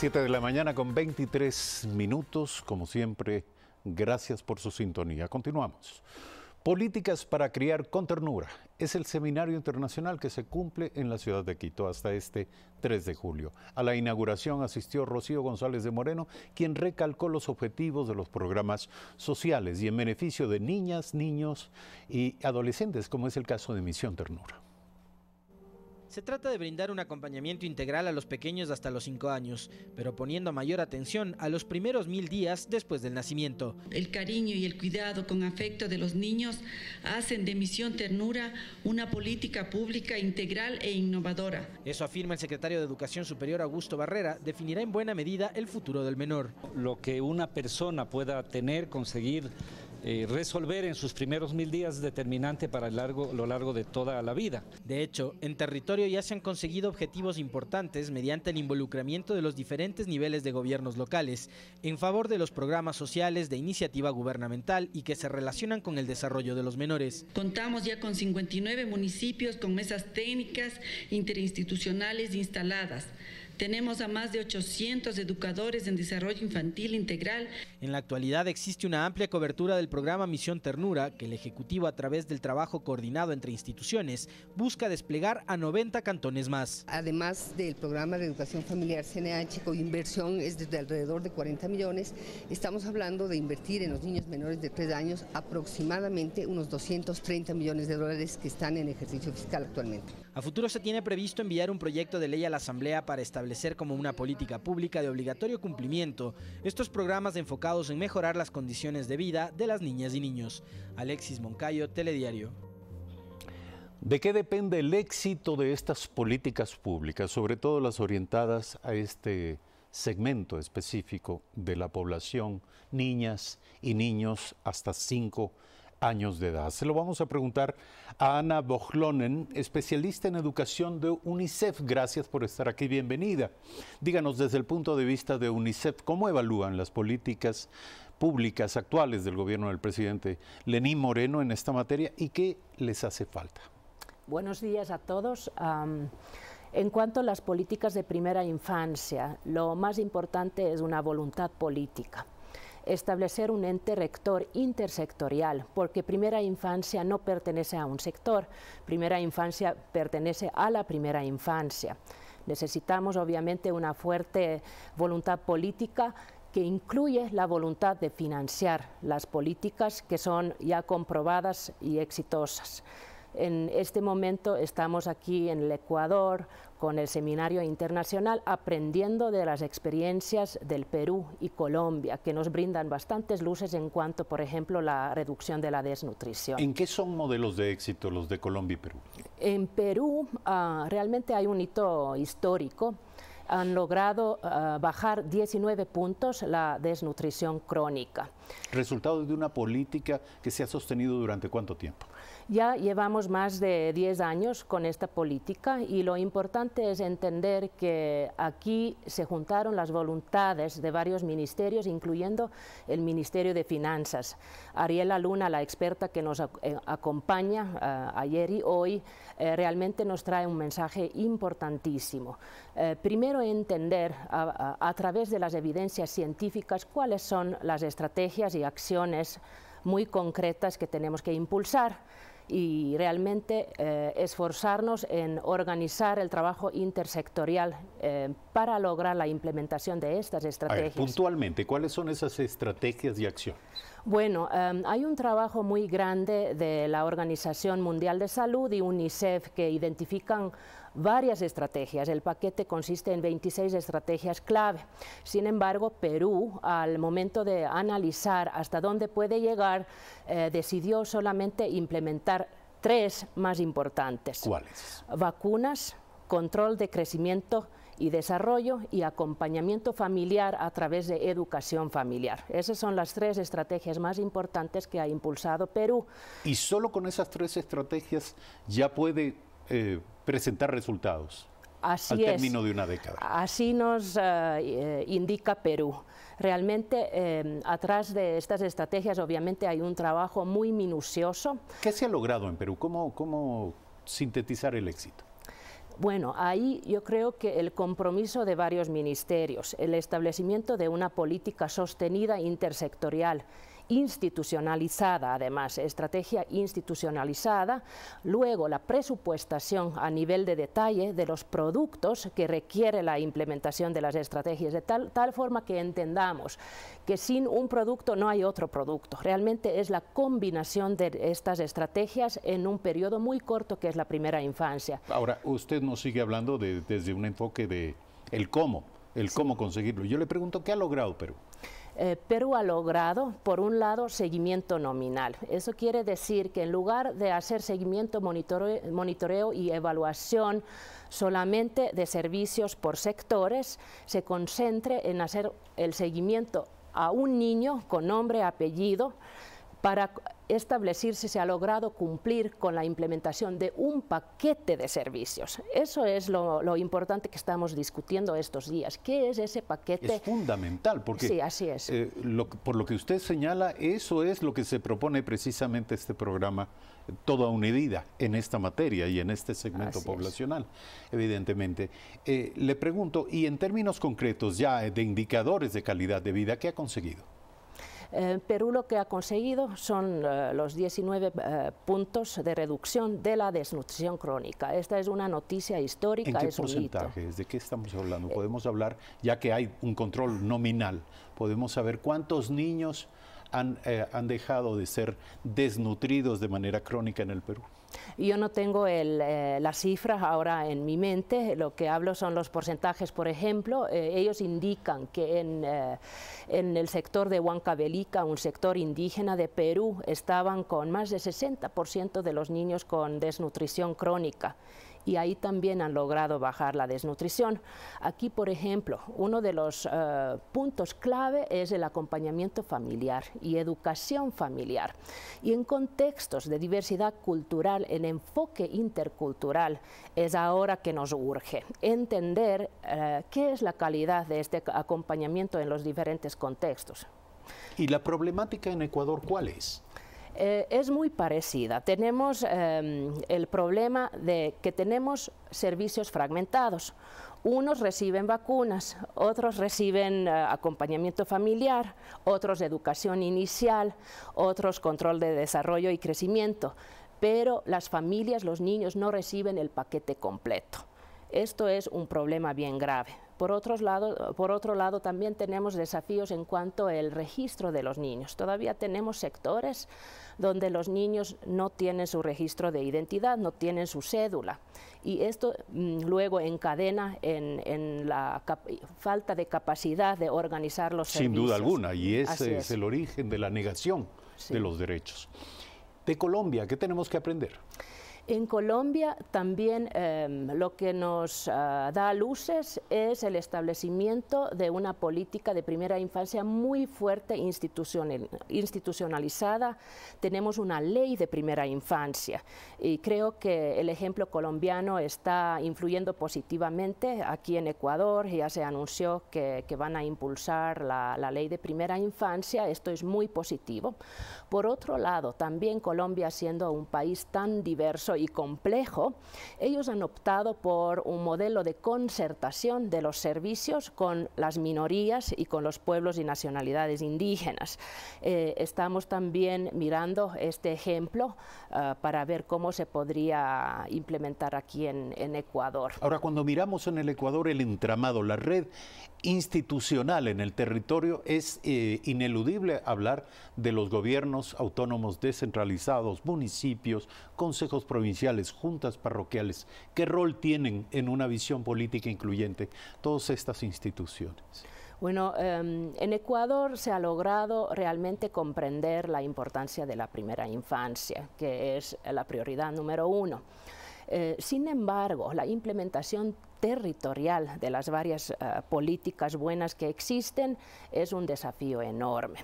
7 de la mañana con 23 minutos, como siempre, gracias por su sintonía. Continuamos. Políticas para criar con ternura es el seminario internacional que se cumple en la ciudad de Quito hasta este 3 de julio. A la inauguración asistió Rocío González de Moreno, quien recalcó los objetivos de los programas sociales y en beneficio de niñas, niños y adolescentes, como es el caso de Misión Ternura. Se trata de brindar un acompañamiento integral a los pequeños hasta los 5 años, pero poniendo mayor atención a los primeros mil días después del nacimiento. El cariño y el cuidado con afecto de los niños hacen de Misión Ternura una política pública integral e innovadora. Eso afirma el secretario de Educación Superior Augusto Barrera, definirá en buena medida el futuro del menor. Lo que una persona pueda tener, conseguir eh, resolver en sus primeros mil días determinante para lo largo de toda la vida. De hecho, en territorio ya se han conseguido objetivos importantes mediante el involucramiento de los diferentes niveles de gobiernos locales en favor de los programas sociales de iniciativa gubernamental y que se relacionan con el desarrollo de los menores. Contamos ya con 59 municipios con mesas técnicas interinstitucionales instaladas tenemos a más de 800 educadores en desarrollo infantil integral. En la actualidad existe una amplia cobertura del programa Misión Ternura, que el Ejecutivo a través del trabajo coordinado entre instituciones busca desplegar a 90 cantones más. Además del programa de educación familiar CNH, cuya inversión es de alrededor de 40 millones, estamos hablando de invertir en los niños menores de 3 años aproximadamente unos 230 millones de dólares que están en ejercicio fiscal actualmente. A futuro se tiene previsto enviar un proyecto de ley a la Asamblea para establecer ser como una política pública de obligatorio cumplimiento estos programas enfocados en mejorar las condiciones de vida de las niñas y niños. Alexis Moncayo, Telediario. ¿De qué depende el éxito de estas políticas públicas, sobre todo las orientadas a este segmento específico de la población, niñas y niños hasta 5 años? años de edad. Se lo vamos a preguntar a Ana Bochlonen, especialista en educación de UNICEF. Gracias por estar aquí, bienvenida. Díganos desde el punto de vista de UNICEF, ¿cómo evalúan las políticas públicas actuales del gobierno del presidente Lenín Moreno en esta materia y qué les hace falta? Buenos días a todos. En cuanto a las políticas de primera infancia, lo más importante es una voluntad política establecer un ente rector intersectorial, porque primera infancia no pertenece a un sector, primera infancia pertenece a la primera infancia. Necesitamos obviamente una fuerte voluntad política que incluye la voluntad de financiar las políticas que son ya comprobadas y exitosas. En este momento estamos aquí en el Ecuador con el Seminario Internacional aprendiendo de las experiencias del Perú y Colombia, que nos brindan bastantes luces en cuanto, por ejemplo, la reducción de la desnutrición. ¿En qué son modelos de éxito los de Colombia y Perú? En Perú ah, realmente hay un hito histórico han logrado ah, bajar 19 puntos la desnutrición crónica. ¿Resultado de una política que se ha sostenido durante cuánto tiempo? Ya llevamos más de 10 años con esta política y lo importante es entender que aquí se juntaron las voluntades de varios ministerios, incluyendo el Ministerio de Finanzas. Ariela Luna, la experta que nos eh, acompaña eh, ayer y hoy, eh, realmente nos trae un mensaje importantísimo. primero, entender a través de las evidencias científicas cuáles son las estrategias y acciones muy concretas que tenemos que impulsar y realmente eh, esforzarnos en organizar el trabajo intersectorial eh, para lograr la implementación de estas estrategias. puntualmente, ¿cuáles son esas estrategias de acción? Bueno, em, hay un trabajo muy grande de la Organización Mundial de Salud y UNICEF que identifican varias estrategias. El paquete consiste en 26 estrategias clave. Sin embargo, Perú, al momento de analizar hasta dónde puede llegar, eh, decidió solamente implementar tres más importantes. ¿Cuáles? Vacunas, control de crecimiento y desarrollo y acompañamiento familiar a través de educación familiar. Esas son las tres estrategias más importantes que ha impulsado Perú. ¿Y solo con esas tres estrategias ya puede eh, presentar resultados. Así al término de una década. Así nos eh, eh, indica Perú. Realmente atrás de estas estrategias obviamente hay un trabajo muy minucioso. ¿Qué se ha logrado en Perú? ¿Cómo, cómo sintetizar el éxito? Bueno, ahí yo creo que el compromiso de varios ministerios, el establecimiento de una política sostenida intersectorial institucionalizada, además, estrategia institucionalizada, luego la presupuestación a nivel de detalle de los productos que requiere la implementación de las estrategias, de tal, forma que entendamos que sin un producto no hay otro producto. Realmente es la combinación de estas estrategias en un periodo muy corto que es la primera infancia. Ahora, usted nos sigue hablando desde un enfoque de el cómo, el cómo conseguirlo. Yo le pregunto, ¿qué ha logrado Perú? Eh, Perú ha logrado, por un lado, seguimiento nominal. Eso quiere decir que en lugar de hacer seguimiento, monitoreo, monitoreo y evaluación solamente de servicios por sectores, se concentre en hacer el seguimiento a un niño con nombre, apellido, para establecer si se ha logrado cumplir con la implementación de un paquete de servicios. Eso es lo, importante que estamos discutiendo estos días. ¿Qué es ese paquete? Es fundamental, porque eh, por lo que usted señala, eso es lo que se propone precisamente este programa Toda Unidida en esta materia y en este segmento poblacional, evidentemente. Eh, le pregunto, y en términos concretos ya de indicadores de calidad de vida, ¿qué ha conseguido? Eh, Perú lo que ha conseguido son eh, los 19 eh, puntos de reducción de la desnutrición crónica. Esta es una noticia histórica. ¿En qué ¿De qué estamos hablando? Podemos hablar, ya que hay un control nominal, podemos saber cuántos niños han dejado de ser desnutridos de manera crónica en el Perú. Yo no tengo el, eh, las cifras ahora en mi mente, lo que hablo son los porcentajes, por ejemplo, eh, ellos indican que en, eh, en el sector de Huancavelica, un sector indígena de Perú, estaban con más de 60% de los niños con desnutrición crónica y ahí también han logrado bajar la desnutrición. Aquí, por ejemplo, uno de los eh, puntos clave es el acompañamiento familiar y educación familiar. Y en contextos de diversidad cultural, el enfoque intercultural es ahora que nos urge. Entender eh, qué es la calidad de este acompañamiento en los diferentes contextos. ¿Y la problemática en Ecuador cuál es? Eh, es muy parecida. Tenemos em, el problema de que tenemos servicios fragmentados. Unos reciben vacunas, otros reciben eh, acompañamiento familiar, otros educación inicial, otros control de desarrollo y crecimiento, pero las familias, los niños no reciben el paquete completo. Esto es un problema bien grave. Por otro, lado, por otro lado, también tenemos desafíos en cuanto al registro de los niños. Todavía tenemos sectores donde los niños no tienen su registro de identidad, no tienen su cédula. Y esto mm, luego encadena en, la falta de capacidad de organizar los Sin servicios. Sin duda alguna, y ese es. el origen de la negación de los derechos. De Colombia, ¿qué tenemos que aprender? En Colombia también em, lo que nos ah, da luces es el establecimiento de una política de primera infancia muy fuerte institucionalizada. Tenemos una ley de primera infancia y creo que el ejemplo colombiano está influyendo positivamente aquí en Ecuador. Ya se anunció que, van a impulsar la ley de primera infancia. Esto es muy positivo. Por otro lado, también Colombia siendo un país tan diverso, y complejo, ellos han optado por un modelo de concertación de los servicios con las minorías y con los pueblos y nacionalidades indígenas. Eh, estamos también mirando este ejemplo eh, para ver cómo se podría implementar aquí en, Ecuador. Ahora, cuando miramos en el Ecuador el entramado, la red institucional en el territorio, es eh, ineludible hablar de los gobiernos autónomos descentralizados, municipios, consejos provinciales, juntas parroquiales, qué rol tienen en una visión política incluyente todas estas instituciones. Bueno, em, en Ecuador se ha logrado realmente comprender la importancia de la primera infancia, que es la prioridad número uno. Eh, sin embargo, la implementación territorial de las varias eh, políticas buenas que existen es un desafío enorme.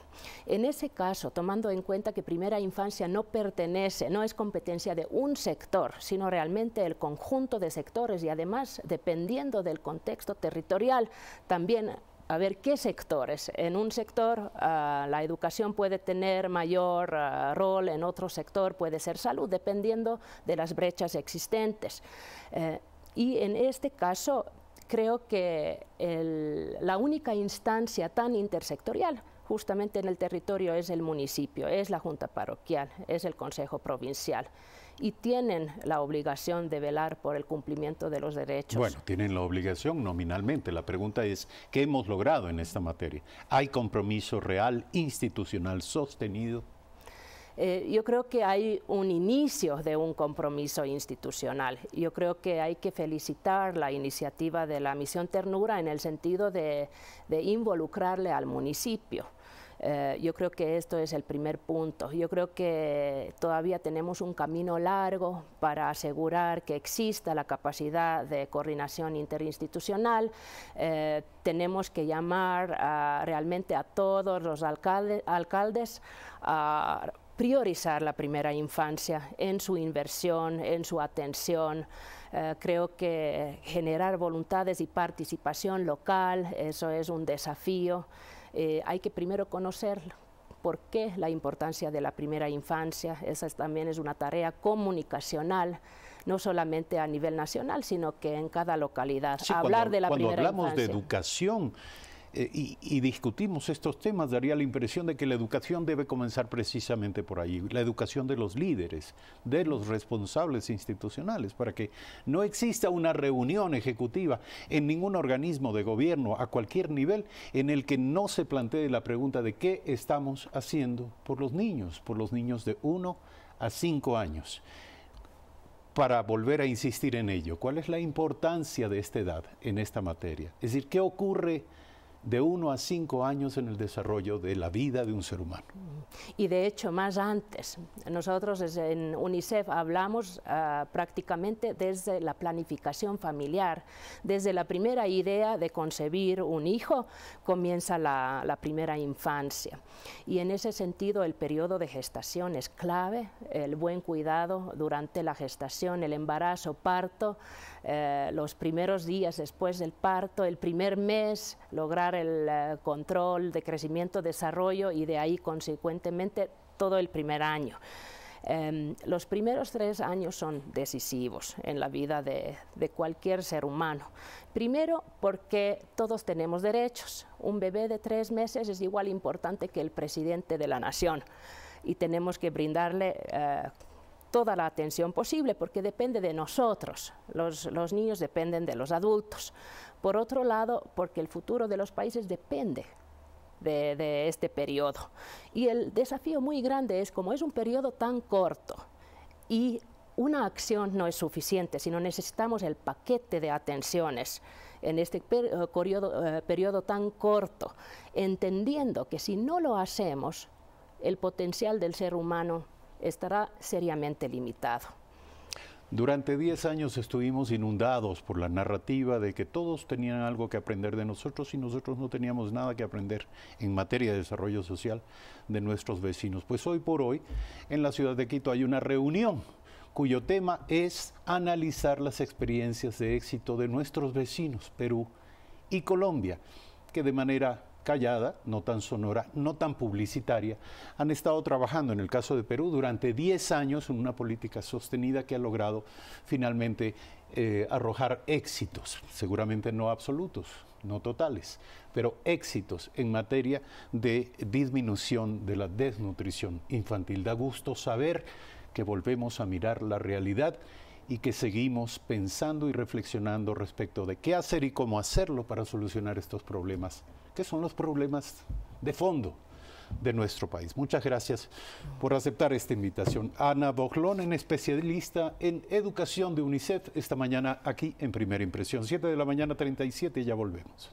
En ese caso, tomando en cuenta que primera infancia no pertenece, no es competencia de un sector, sino realmente el conjunto de sectores y además, dependiendo del contexto territorial, también a ver qué sectores. En un sector ah, la educación puede tener mayor ah, rol, en otro sector puede ser salud, dependiendo de las brechas existentes. Eh, y en este caso creo que la única instancia tan intersectorial justamente en el territorio es el municipio, es la junta parroquial, es el consejo provincial y tienen la obligación de velar por el cumplimiento de los derechos. Bueno, tienen la obligación nominalmente. La pregunta es, ¿qué hemos logrado en esta materia? ¿Hay compromiso real, institucional, sostenido? Eh, yo creo que hay un inicio de un compromiso institucional. Yo creo que hay que felicitar la iniciativa de la Misión Ternura en el sentido de involucrarle al municipio. Eh, yo creo que esto es el primer punto. Yo creo que todavía tenemos un camino largo para asegurar que exista la capacidad de coordinación interinstitucional. Eh, tenemos que llamar realmente a todos los alcaldes a priorizar la primera infancia en su inversión, en su atención. Eh, creo que generar voluntades y participación local, eso es un desafío. Eh, hay que primero conocer por qué la importancia de la primera infancia. Esa también es una tarea comunicacional, no solamente a nivel nacional, sino que en cada localidad. Hablar de la primera infancia. Cuando hablamos de educación, eh, y, y, discutimos estos temas, daría la impresión de que la educación debe comenzar precisamente por ahí, la educación de los líderes, de los responsables institucionales, para que no exista una reunión ejecutiva en ningún organismo de gobierno a cualquier nivel en el que no se plantee la pregunta de qué estamos haciendo por los niños, por los niños de 1 a 5 años para volver a insistir en ello. ¿Cuál es la importancia de esta edad en esta materia? Es decir, ¿qué ocurre de 1 a 5 años en el desarrollo de la vida de un ser humano. Y de hecho, más antes, nosotros en UNICEF hablamos ah, prácticamente desde la planificación familiar, desde la primera idea de concebir un hijo, comienza la, la primera infancia. Y en ese sentido, el periodo de gestación es clave, el buen cuidado durante la gestación, el embarazo, parto, eh, los primeros días después del parto, el primer mes, lograr el eh, control de crecimiento, desarrollo y de ahí consecuentemente todo el primer año. Em, los primeros tres años son decisivos en la vida de, cualquier ser humano. Primero, porque todos tenemos derechos. Un bebé de tres meses es igual importante que el presidente de la nación y tenemos que brindarle eh, toda la atención posible porque depende de nosotros, los, niños dependen de los adultos. Por otro lado, porque el futuro de los países depende de, este periodo. Y el desafío muy grande es, como es un periodo tan corto y una acción no es suficiente, sino necesitamos el paquete de atenciones en este eh, eh, periodo tan corto, entendiendo que si no lo hacemos, el potencial del ser humano estará seriamente limitado. Durante 10 años estuvimos inundados por la narrativa de que todos tenían algo que aprender de nosotros y nosotros no teníamos nada que aprender en materia de desarrollo social de nuestros vecinos. Pues hoy por hoy en la ciudad de Quito hay una reunión cuyo tema es analizar las experiencias de éxito de nuestros vecinos, Perú y Colombia, que de manera callada, no tan sonora, no tan publicitaria, han estado trabajando en el caso de Perú durante 10 años en una política sostenida que ha logrado finalmente eh, arrojar éxitos, seguramente no absolutos, no totales, pero éxitos en materia de disminución de la desnutrición infantil. Da gusto saber que volvemos a mirar la realidad y que seguimos pensando y reflexionando respecto de qué hacer y cómo hacerlo para solucionar estos problemas que son los problemas de fondo de nuestro país. Muchas gracias por aceptar esta invitación. Ana Boglón, en especialista en educación de UNICEF, esta mañana aquí en Primera Impresión. 7 de la mañana 37, ya volvemos.